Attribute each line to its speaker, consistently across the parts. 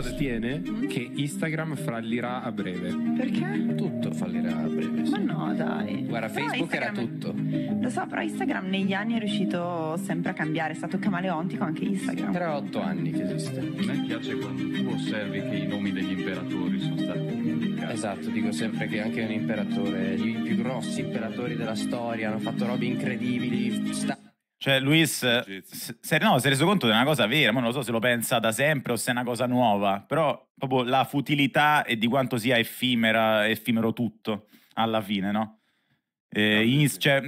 Speaker 1: sostiene mm? che Instagram fallirà a breve. Perché? Tutto fallirà a breve.
Speaker 2: Sì. Ma no, dai. Guarda, però Facebook Instagram, era tutto. Lo so, però Instagram negli anni è riuscito sempre a cambiare, è stato camaleontico anche Instagram. Però otto anni che esiste. A me piace quando tu osservi che i nomi degli imperatori sono stati dimenticati. Esatto, dico sempre che anche un imperatore, i più grossi imperatori della storia hanno fatto
Speaker 1: robe incredibili, sta- cioè, Luis eh, se, no, si è reso conto di una cosa vera, ma non lo so se lo pensa da sempre o se è una cosa nuova, però proprio la futilità e di quanto sia effimera, effimero tutto alla fine, no? Eh, in, cioè,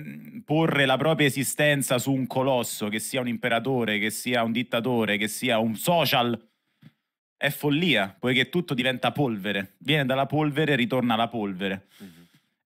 Speaker 1: porre la propria esistenza su un colosso, che sia un imperatore, che sia un dittatore, che sia un social, è follia, poiché tutto diventa polvere. Viene dalla polvere, e ritorna alla polvere. Uh-huh.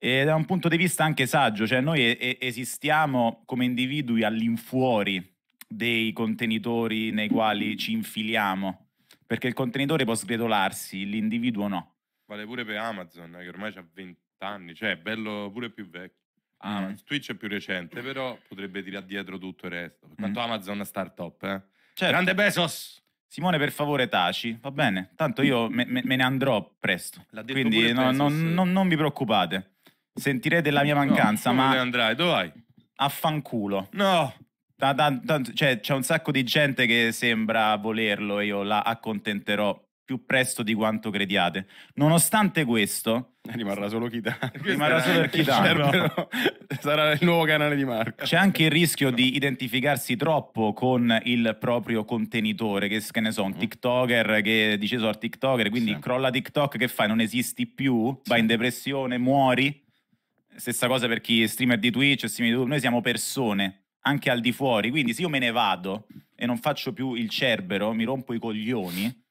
Speaker 1: E da un punto di vista anche saggio, cioè noi e- esistiamo come individui all'infuori dei contenitori nei quali ci infiliamo, perché il contenitore può sgretolarsi, l'individuo no.
Speaker 2: Vale pure per Amazon, eh, che ormai ha 20 anni, cioè è bello pure più vecchio. Amazon, mm. Twitch è più
Speaker 1: recente, però potrebbe tirare dietro tutto il resto. Tanto mm. Amazon è una startup, eh. Certo. Grande Bezos! Simone, per favore, taci, va bene? Tanto io me, me ne andrò presto. Quindi no, no, non, non vi preoccupate sentirete la mia mancanza, no, ma... Dove andrai? Dove vai? Affanculo. No! Da, da, da, cioè, c'è un sacco di gente che sembra volerlo e io la accontenterò più presto di quanto crediate. Nonostante questo... Eh, rimarrà solo Kita. Rimarrà solo Kita. Certo, no. Sarà il nuovo canale di Marco. C'è anche il rischio no. di identificarsi troppo con il proprio contenitore, che, che ne so, un mm. TikToker che dice sono TikToker, quindi sì. crolla TikTok, che fai? Non esisti più? Vai in depressione? Muori? Stessa cosa per chi è streamer di Twitch, streamer di YouTube, noi siamo persone, anche al di fuori, quindi se io me ne vado e non faccio più il cerbero, mi rompo i coglioni,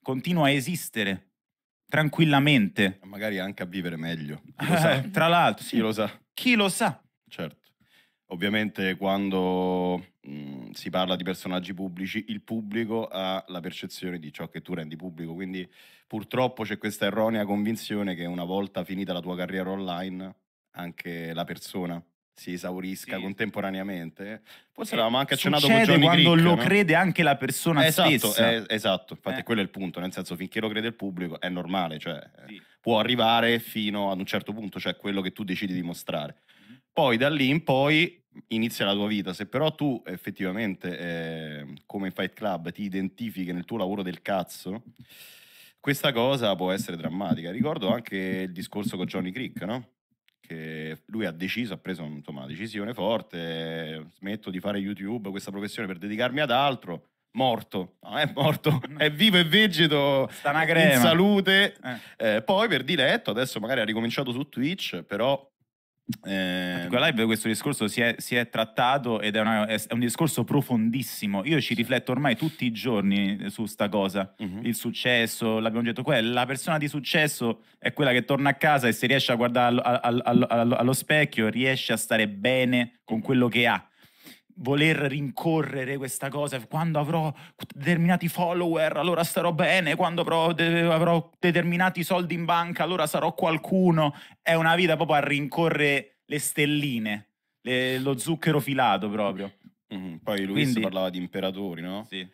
Speaker 1: continuo a esistere tranquillamente. Magari anche a vivere meglio. Eh, tra l'altro, sì. chi lo sa. Chi lo sa.
Speaker 2: Certo. Ovviamente quando si parla di personaggi pubblici, il pubblico ha la percezione di ciò che tu rendi pubblico, quindi purtroppo c'è questa erronea convinzione che una volta finita la tua carriera online, anche la persona si esaurisca sì. contemporaneamente. Forse eh, l'avevamo anche accennato con Johnny quando Crick, lo no? crede
Speaker 1: anche la persona esatto, stessa. Eh,
Speaker 2: esatto, infatti eh. quello è il punto, nel senso finché lo crede il pubblico è normale, cioè eh, sì. può arrivare fino ad un certo punto, cioè quello che tu decidi di mostrare. Poi da lì in poi inizia la tua vita. Se però tu effettivamente, eh, come Fight Club, ti identifichi nel tuo lavoro del cazzo, questa cosa può essere drammatica. Ricordo anche il discorso con Johnny Crick, no? Che lui ha deciso, ha preso insomma, una decisione forte, smetto di fare YouTube, questa professione per dedicarmi ad altro. Morto, no, è morto, è vivo e vegeto, Sta una crema. in salute. Eh. Eh,
Speaker 1: poi per diletto, adesso magari ha ricominciato su Twitch, però eh, quella live questo discorso si è, si è trattato ed è, una, è, un discorso profondissimo. Io ci rifletto ormai tutti i giorni eh, su sta cosa. Uh-huh. Il successo, l'abbiamo detto qua, la persona di successo è quella che torna a casa e se riesce a guardare allo, allo, allo, allo specchio riesce a stare bene con quello che ha voler rincorrere questa cosa, quando avrò determinati follower allora starò bene, quando avrò, de- avrò determinati soldi in banca allora sarò qualcuno, è una vita proprio a rincorrere le stelline, le- lo zucchero filato proprio.
Speaker 2: Mm-hmm. Poi lui Quindi... parlava di imperatori, no? Sì.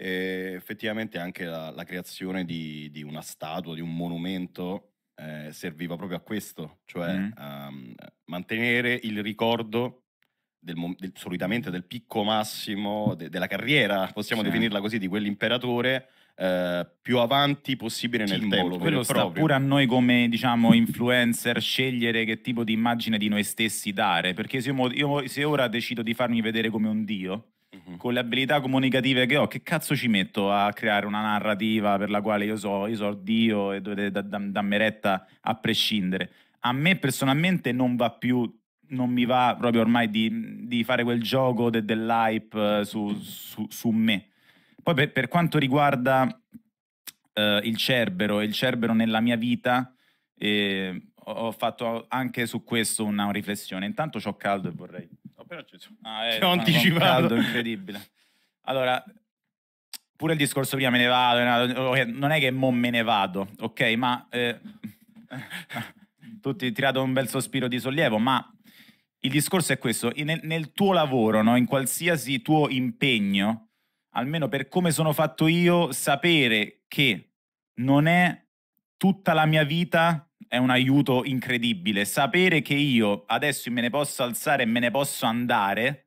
Speaker 2: E effettivamente anche la, la creazione di, di, una statua, di un monumento eh, serviva proprio a questo, cioè mm-hmm. a mm, mantenere il ricordo del, del, solitamente del picco massimo de, della carriera, possiamo sì. definirla
Speaker 1: così, di quell'imperatore. Eh, più avanti possibile nel Simbolo, tempo quello sta proprio. pure a noi come diciamo influencer scegliere che tipo di immagine di noi stessi dare perché se, io, io, se ora decido di farmi vedere come un dio uh-huh. con le abilità comunicative che ho che cazzo ci metto a creare una narrativa per la quale io so io so dio e dovete darmi da, da, da retta a prescindere a me personalmente non va più non mi va proprio ormai di, di fare quel gioco de, dell'hype eh, su, su, su, me. Poi per, per quanto riguarda eh, il Cerbero e il Cerbero nella mia vita, eh, ho fatto anche su questo una riflessione. Intanto ho caldo e vorrei... Ho appena acceso. Ah, eh, ho anticipato. caldo incredibile. Allora, pure il discorso prima me ne vado, eh, non è che mo me ne vado, ok? Ma... Eh, tutti tirato un bel sospiro di sollievo, ma il discorso è questo, nel, nel tuo lavoro, no? in qualsiasi tuo impegno, almeno per come sono fatto io, sapere che non è tutta la mia vita è un aiuto incredibile. Sapere che io adesso me ne posso alzare e me ne posso andare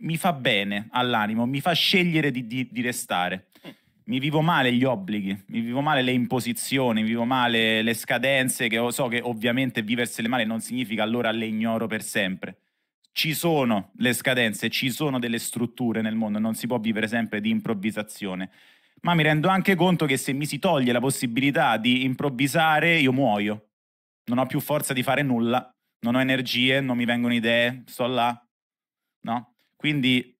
Speaker 1: mi fa bene all'animo, mi fa scegliere di, di, di restare mi vivo male gli obblighi, mi vivo male le imposizioni, mi vivo male le scadenze, che so che ovviamente viversele male non significa allora le ignoro per sempre. Ci sono le scadenze, ci sono delle strutture nel mondo, non si può vivere sempre di improvvisazione. Ma mi rendo anche conto che se mi si toglie la possibilità di improvvisare, io muoio. Non ho più forza di fare nulla, non ho energie, non mi vengono idee, sto là. No? Quindi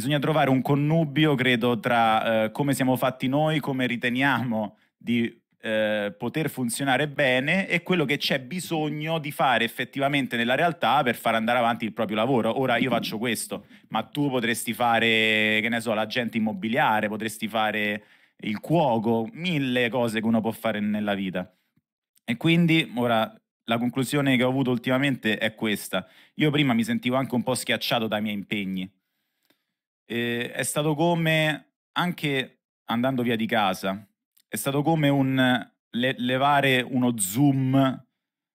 Speaker 1: bisogna trovare un connubio, credo, tra eh, come siamo fatti noi, come riteniamo di eh, poter funzionare bene e quello che c'è bisogno di fare effettivamente nella realtà per far andare avanti il proprio lavoro. Ora io faccio questo, ma tu potresti fare, che ne so, l'agente immobiliare, potresti fare il cuoco, mille cose che uno può fare nella vita. E quindi ora la conclusione che ho avuto ultimamente è questa. Io prima mi sentivo anche un po' schiacciato dai miei impegni, eh, è stato come, anche andando via di casa, è stato come un le, levare uno zoom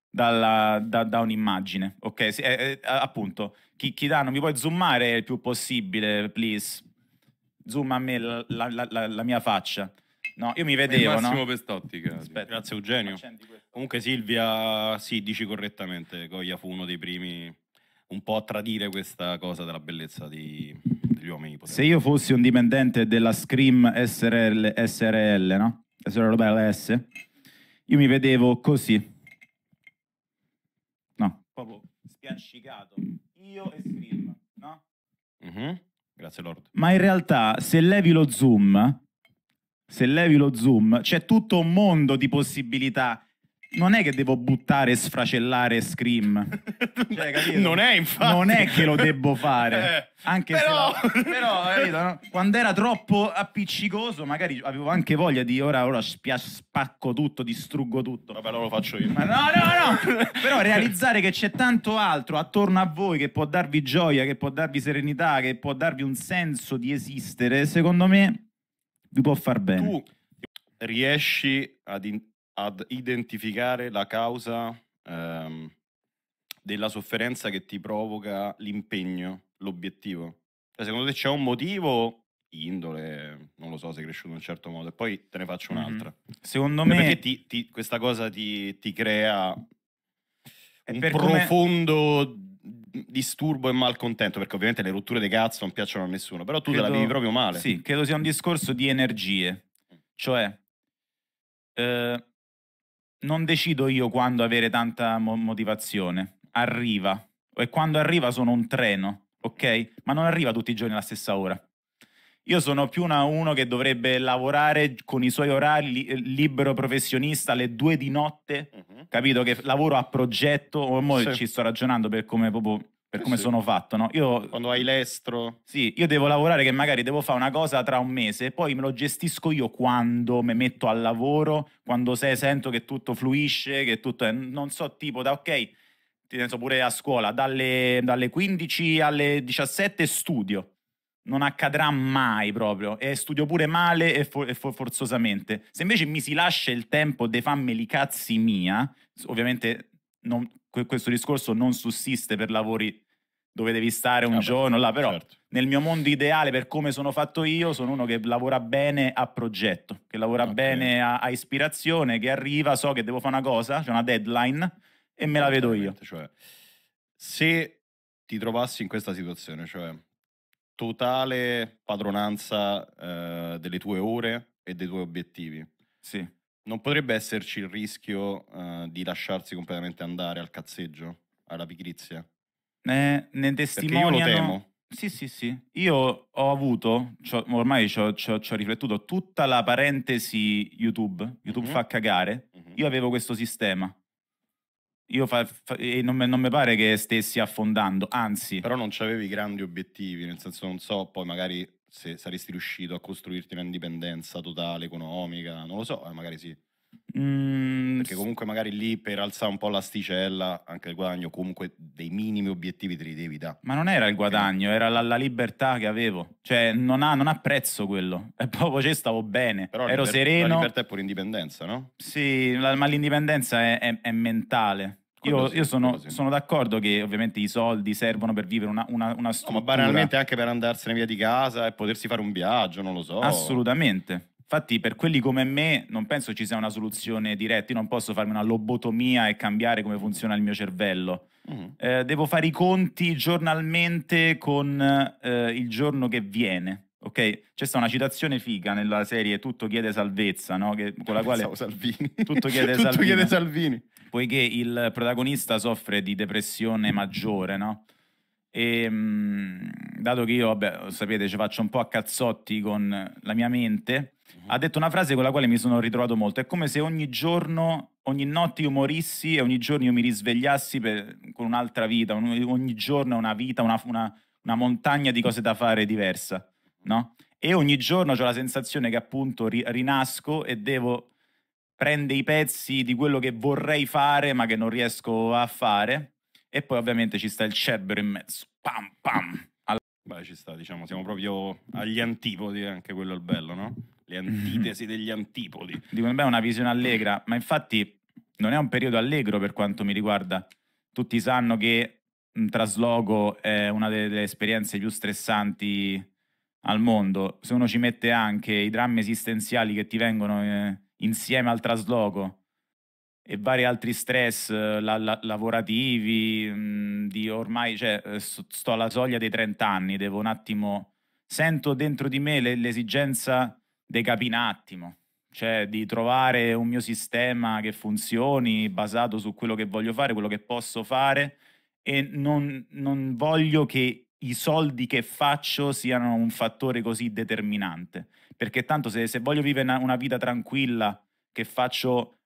Speaker 1: dalla, da, da, un'immagine. Ok, sì, eh, eh appunto, chi, chi dà, non mi puoi zoomare il più possibile, please. Zoom a me la, la, la, la mia faccia. No, io mi vedevo. Massimo no?
Speaker 2: Pestotti. Grazie Eugenio. Comunque Silvia, sì, dici correttamente, Goya fu uno dei primi un po' a tradire questa cosa della bellezza di, gli uomini
Speaker 1: potevano. Se io fossi un dipendente della Scream SRL, SRL no? SRLS, io mi vedevo così. No. Proprio spiancicato. Io e Scream, no? Mm-hmm. Grazie Lord. Ma in realtà, se levi lo zoom, se levi lo zoom, c'è tutto un mondo di possibilità non è che devo buttare, e sfracellare Scream. Cioè, capito? Non è infatti. Non è che lo devo fare. Eh, anche però... se... La... però, capito, no? Quando era troppo appiccicoso, magari avevo anche voglia di ora, ora spia- spacco tutto, distruggo tutto. Vabbè, allora lo faccio io. Ma no, no, no! però realizzare che c'è tanto altro attorno a voi che può darvi gioia, che può darvi serenità, che può darvi un senso di esistere, secondo me vi può far bene. Tu riesci
Speaker 2: ad... In- ad identificare la causa ehm, della sofferenza che ti provoca l'impegno, l'obiettivo. Cioè, secondo te c'è un motivo indole, non lo so, sei cresciuto in un certo modo. E poi te ne faccio un'altra. Mm-hmm. Secondo cioè, me... Perché ti, ti, questa cosa ti, ti crea un profondo come... disturbo e malcontento, perché ovviamente le rotture dei cazzo non piacciono a nessuno, però tu credo... te la vivi proprio male. Sì,
Speaker 1: credo sia un discorso di energie. Cioè, eh, non decido io quando avere tanta mo- motivazione. Arriva. E quando arriva sono un treno, ok? Ma non arriva tutti i giorni alla stessa ora. Io sono più una, uno che dovrebbe lavorare con i suoi orari li, libero professionista alle due di notte, uh-huh. capito? Che lavoro a progetto, ormai sì. ci sto ragionando per come proprio per come sì. sono fatto, no? Io, Quando hai l'estro. Sì, io devo lavorare che magari devo fare una cosa tra un mese e poi me lo gestisco io quando mi metto al lavoro, quando sei, sento che tutto fluisce, che tutto è... Non so, tipo da ok, ti penso pure a scuola, dalle, dalle 15 alle 17 studio. Non accadrà mai proprio e studio pure male e, for- e for- forzosamente. Se invece mi si lascia il tempo de fammeli cazzi mia, ovviamente non, questo discorso non sussiste per lavori dove devi stare un ah, giorno là, però certo. nel mio mondo ideale per come sono fatto io sono uno che lavora bene a progetto, che lavora okay. bene a, a, ispirazione, che arriva, so che devo fare una cosa, c'è cioè una deadline e me la vedo io. Cioè, se ti trovassi in questa situazione, cioè totale
Speaker 2: padronanza eh, delle tue ore e dei tuoi obiettivi. Sì. Non potrebbe esserci il rischio eh, di lasciarsi completamente andare al cazzeggio, alla pigrizia?
Speaker 1: ne, ne testimoniano.
Speaker 2: Sì, sì, sì.
Speaker 1: Io ho avuto, ormai ci ho, riflettuto, tutta la parentesi YouTube. YouTube mm-hmm. fa cagare. Mm-hmm. Io avevo questo sistema. Io fa, fa, non, non, mi pare che stessi affondando, anzi. Però non avevi grandi obiettivi, nel senso non so, poi magari
Speaker 2: se saresti riuscito a costruirti un'indipendenza totale, economica, non lo so, eh, magari sì.
Speaker 1: Mm. Perché comunque
Speaker 2: magari lì per alzare un po' l'asticella, anche il guadagno, comunque dei minimi obiettivi te li devi dare.
Speaker 1: Ma non era il guadagno, era la, la libertà che avevo. Cioè non ha, non ha prezzo quello. E proprio cioè, stavo bene, Però ero liber- sereno. La libertà è pure indipendenza, no? Sì, la, ma l'indipendenza è, è, è mentale. Io, io sono, sono, d'accordo che ovviamente i soldi servono per vivere una, una, una struttura. No, ma banalmente anche per andarsene via di casa e potersi fare un viaggio, non lo so. Assolutamente. Infatti, per quelli come me, non penso ci sia una soluzione diretta. Io non posso farmi una lobotomia e cambiare come funziona il mio cervello. Mm. Eh, devo fare i conti giornalmente con eh, il giorno che viene. Ok, c'è stata una citazione figa nella serie Tutto chiede salvezza, no? che, con la quale Salvini. Tutto, chiede, tutto Salvini. chiede Salvini. Poiché il protagonista soffre di depressione maggiore, no? E, ehm, dato che io, vabbè, sapete, ci faccio un po' a cazzotti con la mia mente, uh-huh. ha detto una frase con la quale mi sono ritrovato molto. È come se ogni giorno, ogni notte io morissi e ogni giorno io mi risvegliassi per, con un'altra vita. ogni giorno è una vita, una, una, una, montagna di cose da fare diversa, no? E ogni giorno ho la sensazione che appunto ri, rinasco e devo prendere i pezzi di quello che vorrei fare ma che non riesco a fare e poi ovviamente ci sta il Cerbero in mezzo. Pam
Speaker 2: pam. Alla... Beh, ci sta, diciamo, siamo proprio
Speaker 1: agli antipodi, anche quello è il bello, no? Le antitesi degli antipodi. Dicono, beh, una visione allegra, ma infatti non è un periodo allegro per quanto mi riguarda. Tutti sanno che un trasloco è una delle esperienze più stressanti al mondo. Se uno ci mette anche i drammi esistenziali che ti vengono eh, insieme al trasloco, e vari altri stress eh, la, la, lavorativi, mh, mm, di ormai cioè, eh, sto alla soglia dei 30 anni, devo un attimo, sento dentro di me le, l'esigenza di capire un attimo, cioè di trovare un mio sistema che funzioni basato su quello che voglio fare, quello che posso fare e non, non voglio che i soldi che faccio siano un fattore così determinante, perché tanto se, se voglio vivere una, una vita tranquilla, che faccio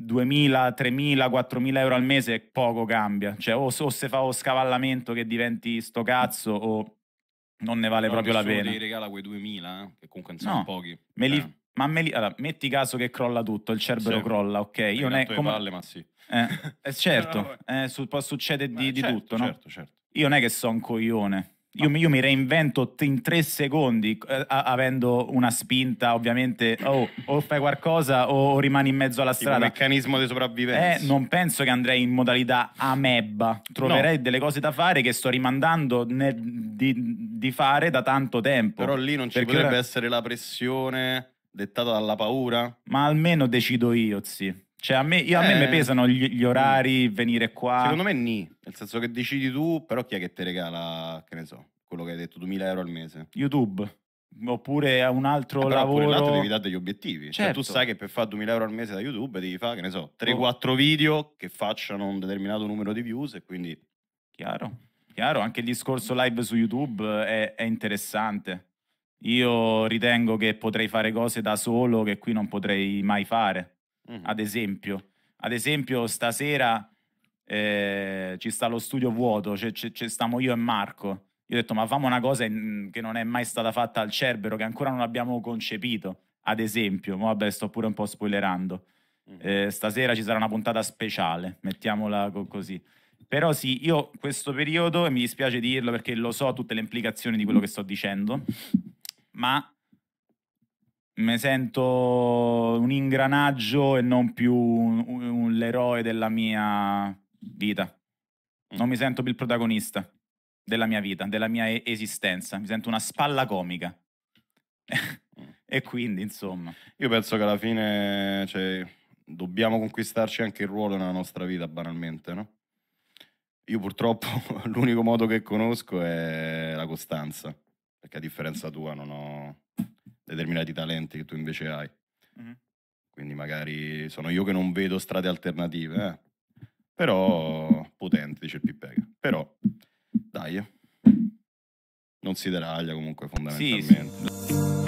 Speaker 1: 2.000, 3.000, 4.000 euro al mese poco cambia, cioè o, o se fa lo scavallamento che diventi sto cazzo o non ne vale no, proprio la pena. Ma Ti
Speaker 2: regala quei 2.000, eh? che comunque sono no, pochi.
Speaker 1: Me li, eh. Ma me li, allora, metti caso che crolla tutto, il cerbero sì. crolla, ok? Io ne come... palle, ma sì. Eh, eh certo, eh, su, può succedere di, di certo, tutto, certo, no? Certo, certo. Io non è che so un coglione, io, io mi reinvento in tre secondi eh, avendo una spinta, ovviamente, oh, o fai qualcosa o rimani in mezzo alla strada. Il meccanismo di sopravvivenza. Eh, non penso che andrei in modalità amebba. Troverei no. delle cose da fare che sto rimandando nel, di, di, fare da tanto tempo. Però lì non ci Perché potrebbe ora...
Speaker 2: essere la pressione dettata dalla paura?
Speaker 1: Ma almeno decido io, sì.
Speaker 2: Cioè, a me, io, a eh. me pesano gli, gli, orari, mm. venire qua. Secondo me, ni. Nel senso che decidi tu, però chi è che ti regala, che ne so, quello che hai detto, 2000 euro al mese?
Speaker 1: YouTube. Oppure a un altro eh, lavoro. Oppure l'altro devi dare
Speaker 2: degli obiettivi. Certo. Cioè, tu certo. sai che per fare 2000 euro al mese da YouTube devi fare, che ne so, 3-4 oh. video che facciano un determinato numero di views e quindi.
Speaker 1: Chiaro, chiaro. Anche il discorso live su YouTube è, è interessante. Io ritengo che potrei fare cose da solo che qui non potrei mai fare mm-hmm. ad esempio. Ad esempio, stasera eh, ci sta lo studio vuoto, ci cioè, cioè, stiamo io e Marco. Io ho detto, ma facciamo una cosa in, mm, che non è mai stata fatta al Cerbero, che ancora non abbiamo concepito, ad esempio. Ma vabbè, sto pure un po' spoilerando. Eh, stasera ci sarà una puntata speciale, mettiamola co- così. Però sì, io questo periodo, e mi dispiace dirlo perché lo so tutte le implicazioni di quello che sto dicendo, ma mi sento un ingranaggio e non più un, un, un, l'eroe della mia vita. Non mi sento più il protagonista della mia vita, della mia esistenza. Mi sento una spalla comica. e quindi, insomma. Io penso che alla fine
Speaker 2: cioè, dobbiamo conquistarci anche il ruolo nella nostra vita, banalmente, no? Io purtroppo l'unico modo che conosco è la costanza, perché a differenza tua non ho determinati talenti che tu invece hai. Mm-hmm. Quindi magari sono io che non vedo strade alternative, eh? però potente, dice il Pippega. Però dai, eh. non si deraglia comunque fondamentalmente. Sì, sì.